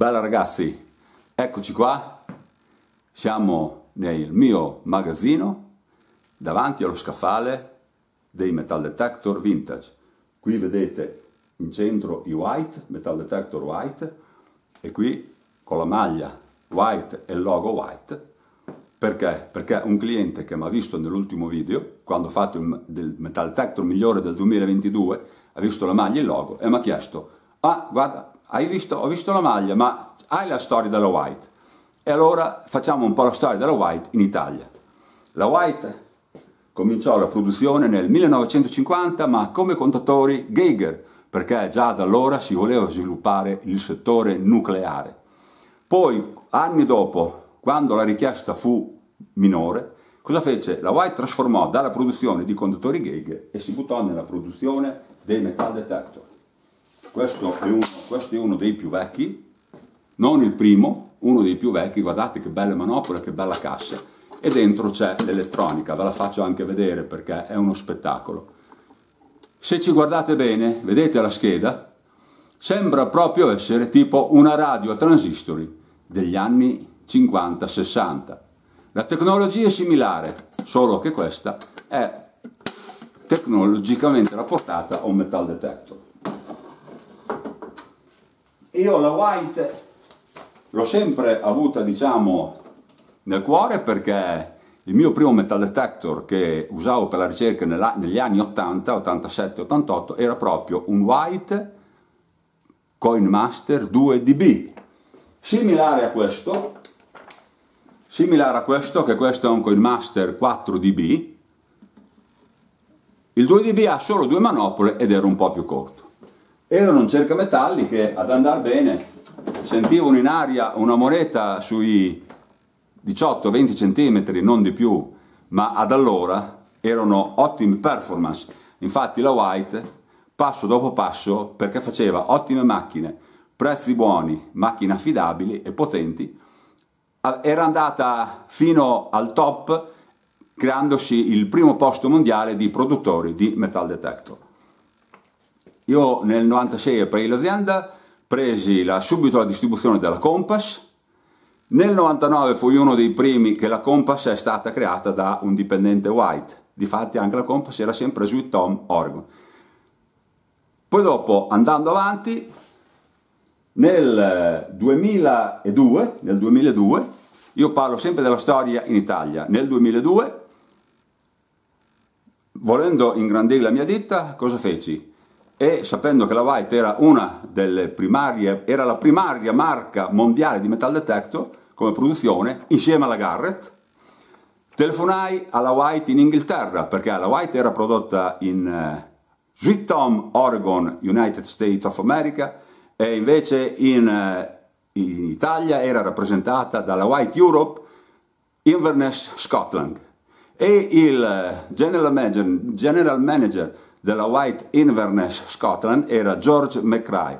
Bella ragazzi, eccoci qua, siamo nel mio magazzino davanti allo scaffale dei metal detector vintage. Qui vedete in centro i white, metal detector white, e qui con la maglia white e il logo white. Perché? Perché un cliente che mi ha visto nell'ultimo video, quando ho fatto il metal detector migliore del 2022, ha visto la maglia e il logo e mi ha chiesto, ah guarda hai visto, ho visto la maglia, ma hai la storia della White. E allora facciamo un po' la storia della White in Italia. La White cominciò la produzione nel 1950, ma come contatori Geiger, perché già da allora si voleva sviluppare il settore nucleare. Poi, anni dopo, quando la richiesta fu minore, cosa fece? La White trasformò dalla produzione di conduttori Geiger e si buttò nella produzione dei metal detector questo è, uno, questo è uno dei più vecchi, non il primo, uno dei più vecchi, guardate che belle manopole, che bella cassa, e dentro c'è l'elettronica, ve la faccio anche vedere perché è uno spettacolo. Se ci guardate bene, vedete la scheda, sembra proprio essere tipo una radio a transistori degli anni 50-60. La tecnologia è similare, solo che questa è tecnologicamente rapportata a un metal detector io la White l'ho sempre avuta diciamo nel cuore perché il mio primo metal detector che usavo per la ricerca negli anni 80, 87, 88 era proprio un White coin master 2DB similare a questo similare a questo che questo è un coin master 4DB il 2DB ha solo due manopole ed era un po' più corto erano un cercametalli che ad andare bene, sentivano in aria una moneta sui 18-20 cm, non di più, ma ad allora erano ottime performance. Infatti la White, passo dopo passo, perché faceva ottime macchine, prezzi buoni, macchine affidabili e potenti, era andata fino al top creandosi il primo posto mondiale di produttori di metal detector. Io nel 96 aprì l'azienda, presi la, subito la distribuzione della Compass, nel 99 fui uno dei primi che la Compass è stata creata da un dipendente White, difatti anche la Compass era sempre su Tom Orgon. Poi dopo, andando avanti, nel 2002, eh, nel 2002, io parlo sempre della storia in Italia, nel 2002, volendo ingrandire la mia ditta, cosa feci? e sapendo che la White era una delle primarie, era la primaria marca mondiale di metal detector come produzione, insieme alla Garrett, telefonai alla White in Inghilterra, perché la White era prodotta in eh, Sweet Tom, Oregon, United States of America, e invece in, eh, in Italia era rappresentata dalla White Europe, Inverness, Scotland. E il eh, general manager, general manager della White Inverness Scotland era George McCrae.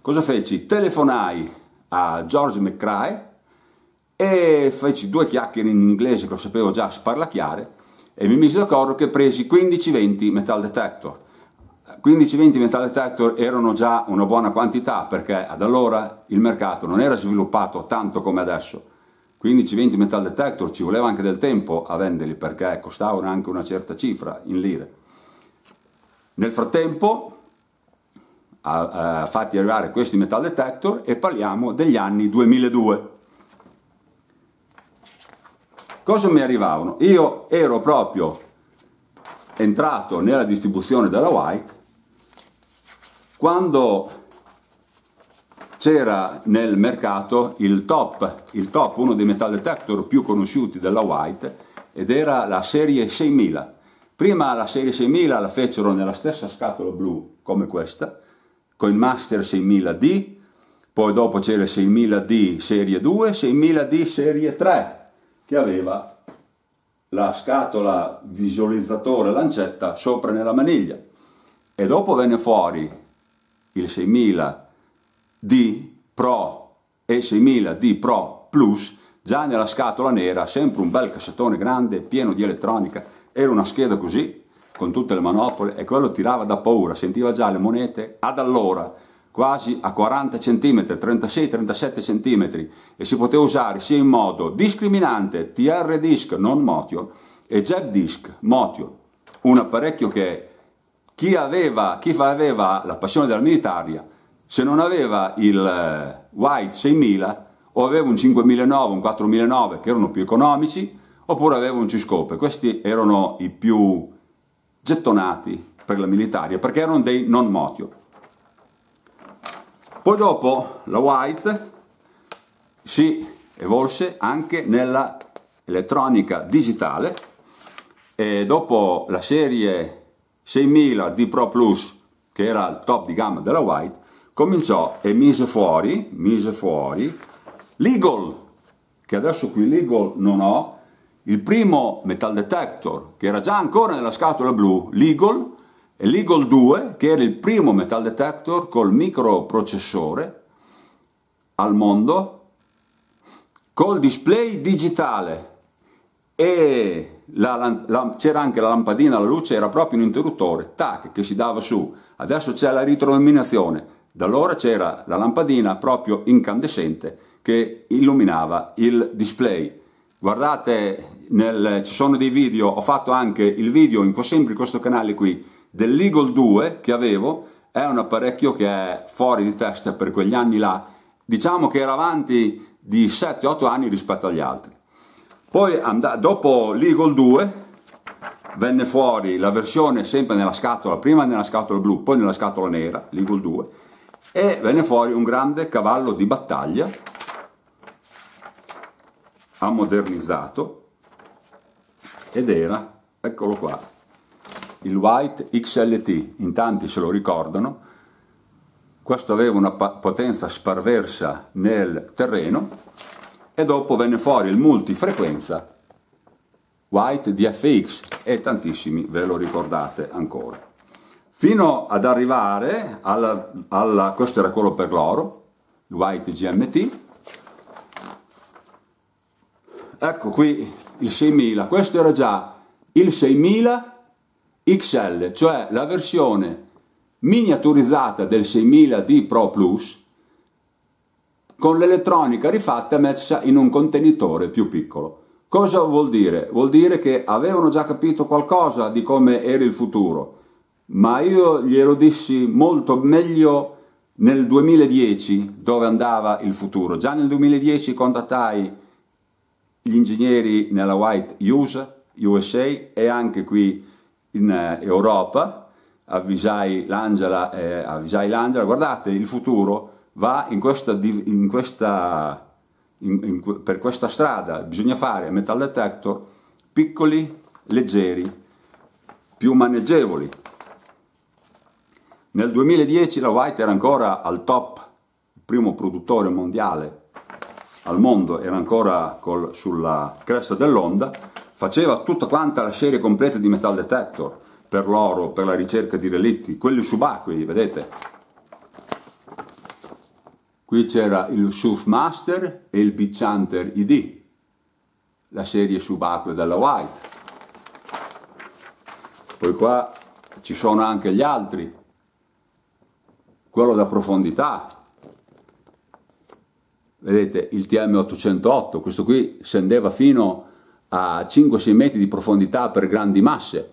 Cosa feci? Telefonai a George McCrae e feci due chiacchiere in inglese che lo sapevo già sparlacchiare e mi misi d'accordo che presi 15-20 metal detector. 15-20 metal detector erano già una buona quantità perché ad allora il mercato non era sviluppato tanto come adesso. 15-20 metal detector ci voleva anche del tempo a venderli perché costavano anche una certa cifra in lire. Nel frattempo ha, fatti arrivare questi metal detector e parliamo degli anni 2002. Cosa mi arrivavano? Io ero proprio entrato nella distribuzione della White quando c'era nel mercato il top, il top, uno dei metal detector più conosciuti della White, ed era la serie 6000. Prima la serie 6000 la fecero nella stessa scatola blu come questa, con il Master 6000D, poi dopo c'era il 6000D serie 2, 6000D serie 3, che aveva la scatola visualizzatore lancetta sopra nella maniglia. E dopo venne fuori il 6000D Pro e il 6000D Pro Plus, già nella scatola nera, sempre un bel cassettone grande, pieno di elettronica, era una scheda così, con tutte le manopole, e quello tirava da paura, sentiva già le monete ad allora, quasi a 40 cm, 36-37 cm, e si poteva usare sia in modo discriminante, TR disc, non motion, e jab disc, motion, un apparecchio che chi aveva, chi aveva la passione della militaria, se non aveva il eh, White 6000 o aveva un 5009, un 4009 che erano più economici, oppure aveva un ciscope. Questi erano i più gettonati per la militare perché erano dei non motio. Poi dopo la White si evolse anche nella elettronica digitale e dopo la serie 6000 di Pro Plus che era il top di gamma della White cominciò e mise fuori, mise fuori l'Eagle che adesso qui l'Eagle non ho il primo metal detector che era già ancora nella scatola blu, l'Eagle, e l'Eagle 2 che era il primo metal detector col microprocessore al mondo, col display digitale e la, la, c'era anche la lampadina, la luce era proprio un interruttore, tac, che si dava su, adesso c'è la retroilluminazione, da allora c'era la lampadina proprio incandescente che illuminava il display guardate, nel, ci sono dei video, ho fatto anche il video in, sempre in questo canale qui, dell'Eagle 2 che avevo, è un apparecchio che è fuori di testa per quegli anni là, diciamo che era avanti di 7-8 anni rispetto agli altri. Poi dopo l'Eagle 2 venne fuori la versione sempre nella scatola, prima nella scatola blu, poi nella scatola nera, l'Eagle 2, e venne fuori un grande cavallo di battaglia ha modernizzato ed era, eccolo qua, il White XLT, in tanti se lo ricordano, questo aveva una potenza sparversa nel terreno e dopo venne fuori il multifrequenza White DFX e tantissimi ve lo ricordate ancora. Fino ad arrivare alla, alla questo era quello per l'oro, il White GMT, ecco qui il 6000, questo era già il 6000 XL, cioè la versione miniaturizzata del 6000D Pro Plus con l'elettronica rifatta messa in un contenitore più piccolo. Cosa vuol dire? Vuol dire che avevano già capito qualcosa di come era il futuro, ma io glielo dissi molto meglio nel 2010 dove andava il futuro. Già nel 2010 contattai gli ingegneri nella White USA e anche qui in eh, Europa, avvisai l'Angela, eh, avvisai l'Angela, guardate il futuro va in questa, in questa, in, in, per questa strada, bisogna fare metal detector piccoli, leggeri, più maneggevoli. Nel 2010 la White era ancora al top, primo produttore mondiale al mondo era ancora col, sulla cresta dell'onda, faceva tutta quanta la serie completa di Metal Detector per l'oro, per la ricerca di relitti, quelli subacquei, vedete. Qui c'era il Surfmaster e il Beach Hunter ID, la serie subacquea della White. Poi qua ci sono anche gli altri, quello da profondità, vedete il TM 808, questo qui scendeva fino a 5-6 metri di profondità per grandi masse.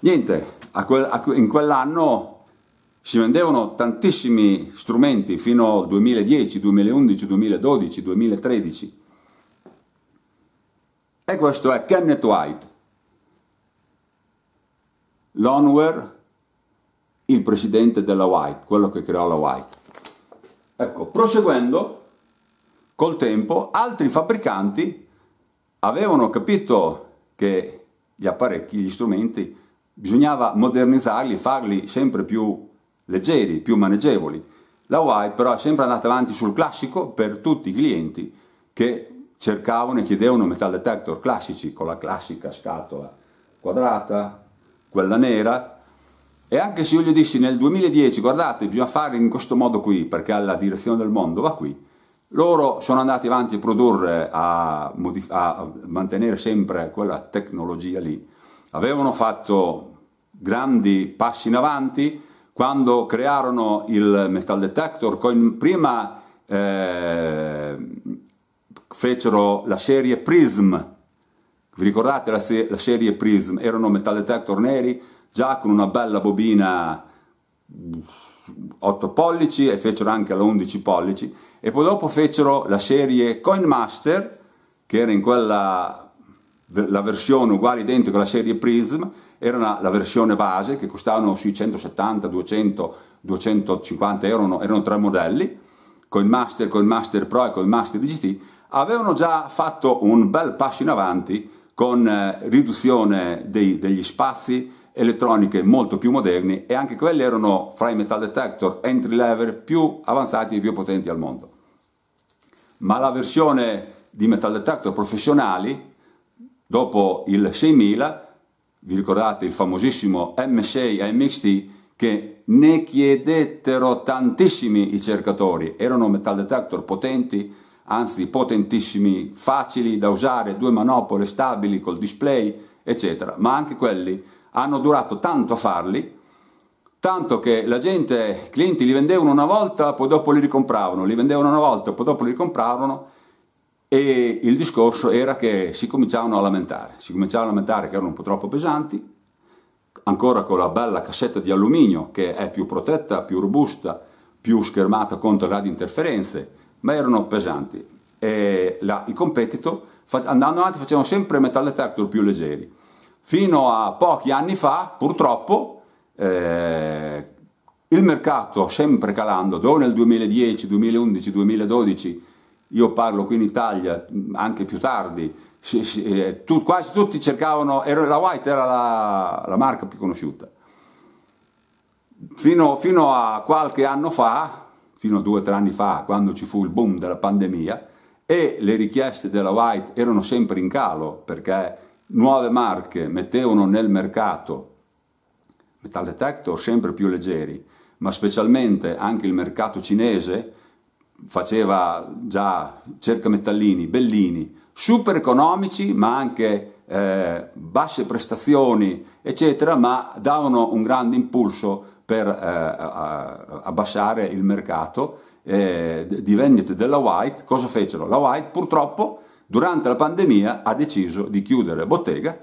Niente, a quel, a, in quell'anno si vendevano tantissimi strumenti fino al 2010, 2011, 2012, 2013. E questo è Kenneth White, Lonware, il presidente della White, quello che creò la White. Ecco, proseguendo col tempo, altri fabbricanti avevano capito che gli apparecchi, gli strumenti, bisognava modernizzarli, farli sempre più leggeri, più maneggevoli. La White però è sempre andata avanti sul classico per tutti i clienti che cercavano e chiedevano metal detector classici con la classica scatola quadrata, quella nera, e anche se io gli dissi nel 2010, guardate, bisogna fare in questo modo qui, perché la direzione del mondo va qui, loro sono andati avanti a produrre, a, a mantenere sempre quella tecnologia lì, avevano fatto grandi passi in avanti quando crearono il metal detector, con, prima eh, fecero la serie Prism, vi ricordate la, se la serie Prism? Erano metal detector neri, già con una bella bobina 8 mm, pollici e fecero anche la 11 pollici e poi dopo fecero la serie Coin Master che era in quella la versione uguale identica alla serie Prism era una, la versione base che costavano sui 170, 200, 250 euro erano tre modelli Coin Master, Coin Master Pro e Coin Master DGT avevano già fatto un bel passo in avanti con eh, riduzione dei, degli spazi, elettroniche molto più moderni e anche quelli erano fra i metal detector entry level più avanzati e più potenti al mondo. Ma la versione di metal detector professionali dopo il 6000, vi ricordate il famosissimo M6 MXT che ne chiedettero tantissimi i cercatori, erano metal detector potenti anzi potentissimi, facili da usare, due manopole stabili col display, eccetera, ma anche quelli hanno durato tanto a farli, tanto che la gente, i clienti li vendevano una volta, poi dopo li ricompravano, li vendevano una volta, poi dopo li ricompravano e il discorso era che si cominciavano a lamentare, si cominciavano a lamentare che erano un po' troppo pesanti, ancora con la bella cassetta di alluminio che è più protetta, più robusta, più schermata contro radiointerferenze, interferenze, ma erano pesanti. La, I competitor andando avanti facevano sempre metal detector più leggeri. Fino a pochi anni fa, purtroppo, eh, il mercato sempre calando, dove nel 2010, 2011, 2012, io parlo qui in Italia, anche più tardi, si, si, eh, tu, quasi tutti cercavano, era la White era la, la marca più conosciuta. Fino, fino, a qualche anno fa, fino a due o tre anni fa, quando ci fu il boom della pandemia, e le richieste della White erano sempre in calo perché nuove marche mettevano nel mercato metal detector sempre più leggeri, ma specialmente anche il mercato cinese faceva già cercametallini, bellini, super economici ma anche eh, basse prestazioni eccetera, ma davano un grande impulso per eh, abbassare il mercato eh, di vendite della White, cosa fecero? La White purtroppo durante la pandemia ha deciso di chiudere bottega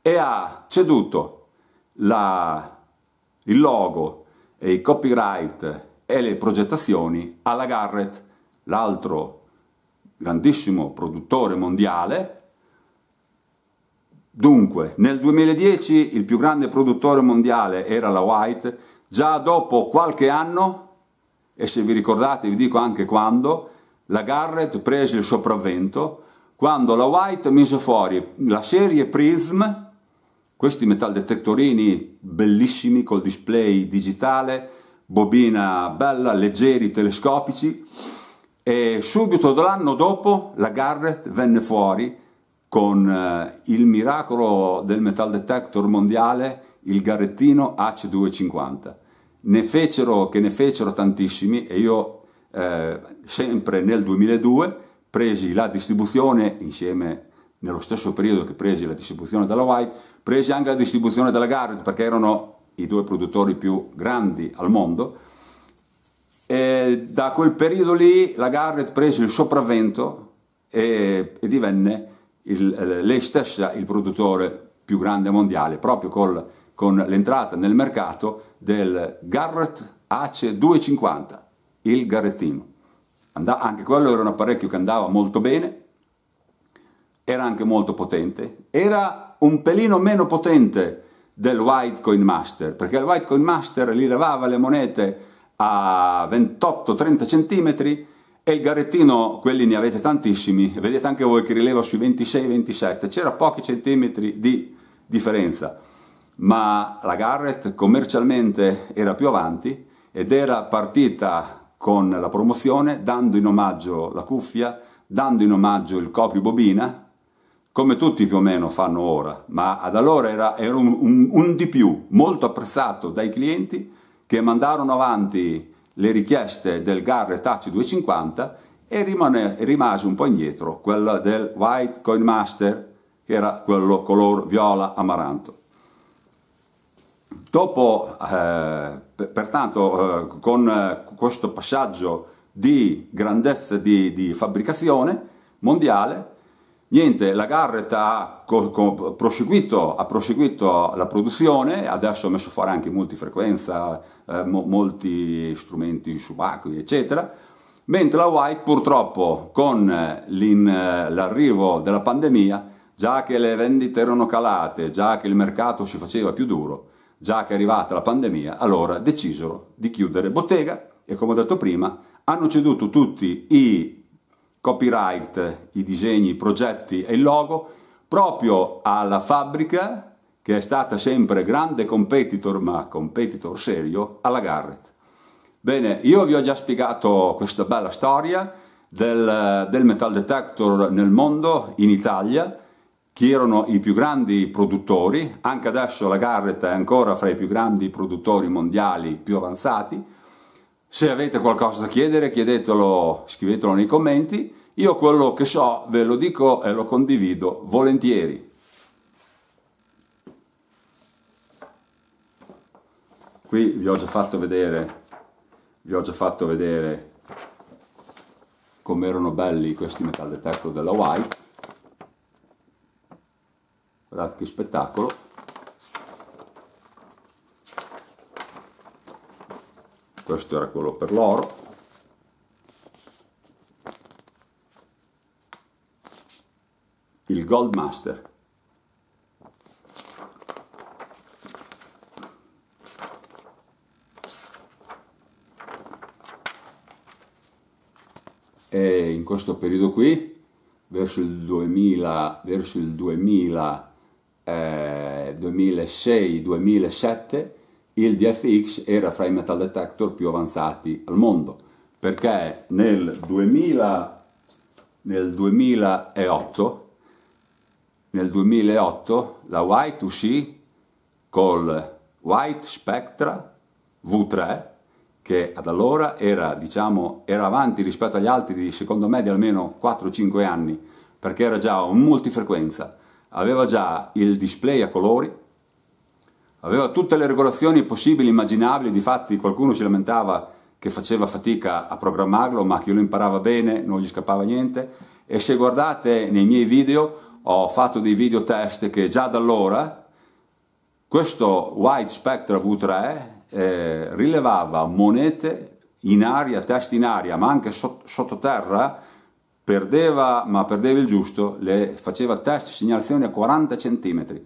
e ha ceduto la, il logo e i copyright e le progettazioni alla Garrett, l'altro grandissimo produttore mondiale Dunque, nel 2010 il più grande produttore mondiale era la White, già dopo qualche anno, e se vi ricordate vi dico anche quando, la Garrett prese il sopravvento quando la White mise fuori la serie Prism, questi metaldetettorini bellissimi col display digitale, bobina bella, leggeri, telescopici, e subito l'anno dopo la Garrett venne fuori con eh, il miracolo del metal detector mondiale, il Garrettino AC250. Ne fecero, che ne fecero tantissimi e io eh, sempre nel 2002 presi la distribuzione insieme nello stesso periodo che presi la distribuzione della White, presi anche la distribuzione della Garrett perché erano i due produttori più grandi al mondo. E da quel periodo lì la Garrett prese il sopravvento e, e divenne il, eh, lei il produttore più grande mondiale, proprio col, con l'entrata nel mercato del Garrett AC250, il Garrettino. Andà, anche quello era un apparecchio che andava molto bene, era anche molto potente, era un pelino meno potente del White Coin Master, perché il White Coin Master li levava le monete a 28-30 cm e il garettino, quelli ne avete tantissimi, vedete anche voi che rileva sui 26-27, c'era pochi centimetri di differenza, ma la Garrett commercialmente era più avanti ed era partita con la promozione, dando in omaggio la cuffia, dando in omaggio il copio bobina, come tutti più o meno fanno ora, ma ad allora era, era un, un, un di più, molto apprezzato dai clienti che mandarono avanti le richieste del Garrett Touch 250 e rimane, rimase un po' indietro quella del White Coin Master che era quello color viola amaranto. Dopo, eh, pertanto, eh, con eh, questo passaggio di grandezza di, di fabbricazione mondiale, Niente, la Garrett ha, proseguito, ha proseguito la produzione, adesso ha messo a fare anche multifrequenza, eh, mo molti strumenti subacquei, eccetera, mentre la White purtroppo con eh, l'arrivo della pandemia, già che le vendite erano calate, già che il mercato si faceva più duro, già che è arrivata la pandemia, allora decisero di chiudere bottega e come ho detto prima hanno ceduto tutti i copyright, i disegni, i progetti e il logo proprio alla fabbrica che è stata sempre grande competitor, ma competitor serio, alla Garrett. Bene, io vi ho già spiegato questa bella storia del, del metal detector nel mondo, in Italia, chi erano i più grandi produttori, anche adesso la Garrett è ancora fra i più grandi produttori mondiali più avanzati, se avete qualcosa da chiedere, chiedetelo, scrivetelo nei commenti. Io quello che so ve lo dico e lo condivido volentieri. Qui vi ho già fatto vedere, vi ho già fatto vedere come erano belli questi metalli detector della White. Guardate che spettacolo. questo era quello per l'oro il gold master e in questo periodo qui verso il 2000 verso il 2000 eh, 2006 2007 il DFX era fra i metal detector più avanzati al mondo, perché nel, 2000, nel 2008 nel 2008 la White uscì col White Spectra V3 che ad allora era, diciamo, era avanti rispetto agli altri di secondo me di almeno 4-5 anni perché era già un multifrequenza aveva già il display a colori aveva tutte le regolazioni possibili, immaginabili, difatti qualcuno si lamentava che faceva fatica a programmarlo, ma che lo imparava bene, non gli scappava niente. E se guardate nei miei video, ho fatto dei video test che già da allora questo White Spectra V3 eh, rilevava monete in aria, test in aria, ma anche sot sottoterra, perdeva, ma perdeva il giusto, le faceva test segnalazioni a 40 cm.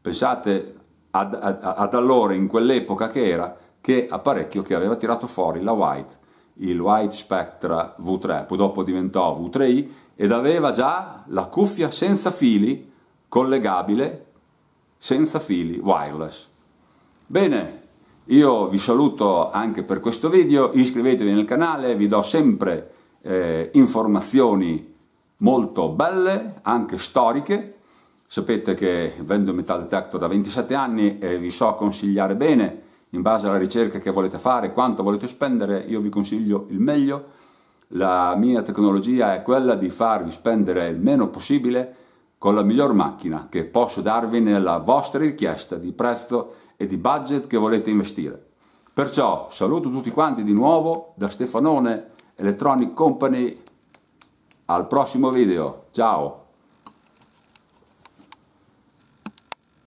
Pensate ad, ad, ad allora, in quell'epoca che era, che apparecchio che aveva tirato fuori la White, il White Spectra V3, poi dopo diventò V3i ed aveva già la cuffia senza fili, collegabile, senza fili, wireless. Bene, io vi saluto anche per questo video, iscrivetevi nel canale, vi do sempre eh, informazioni molto belle, anche storiche, Sapete che vendo metal detector da 27 anni e eh, vi so consigliare bene, in base alla ricerca che volete fare, quanto volete spendere, io vi consiglio il meglio. La mia tecnologia è quella di farvi spendere il meno possibile con la miglior macchina che posso darvi nella vostra richiesta di prezzo e di budget che volete investire. Perciò saluto tutti quanti di nuovo da Stefanone Electronic Company. Al prossimo video, ciao!